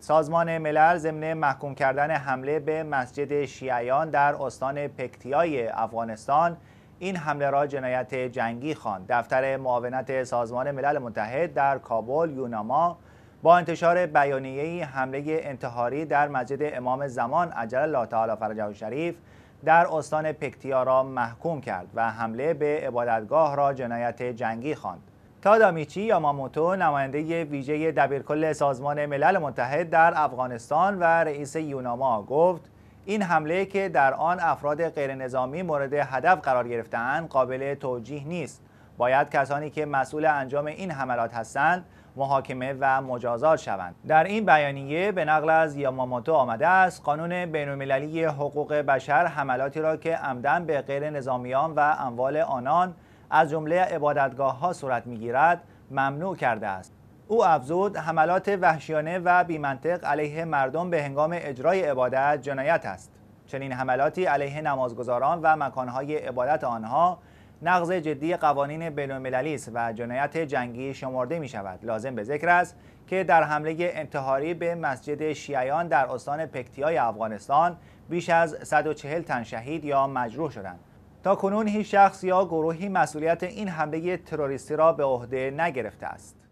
سازمان ملل ضمن محکوم کردن حمله به مسجد شیعیان در استان پکتیای افغانستان این حمله را جنایت جنگی خواند دفتر معاونت سازمان ملل متحد در کابل یوناما با انتشار بیانیه‌ای حمله انتحاری در مسجد امام زمان عجل الله تعالی فرجه شریف در استان پکتیا را محکوم کرد و حمله به عبادتگاه را جنایت جنگی خواند تادامیچی یاماموتو نماینده ویژه دبیرکل سازمان ملل متحد در افغانستان و رئیس یوناما گفت این حمله که در آن افراد غیرنظامی مورد هدف قرار گرفتهاند قابل توجیه نیست باید کسانی که مسئول انجام این حملات هستند محاکمه و مجازات شوند در این بیانیه به نقل از یاماموتو آمده است قانون بینالمللی حقوق بشر حملاتی را که عمدن به غیر نظامیان و اموال آنان از جمله عبادتگاه ها صورت می گیرد ممنوع کرده است او افزود حملات وحشیانه و بیمنطق علیه مردم به هنگام اجرای عبادت جنایت است چنین حملاتی علیه نمازگزاران و مکانهای عبادت آنها نقض جدی قوانین بینالمللی است و جنایت جنگی شمرده می شود لازم به ذکر است که در حمله انتحاری به مسجد شیعیان در استان پکتیای افغانستان بیش از 140 تن شهید یا مجروح شدند تا کنون هیچ شخص یا گروهی مسئولیت این حمله تروریستی را به عهده نگرفته است.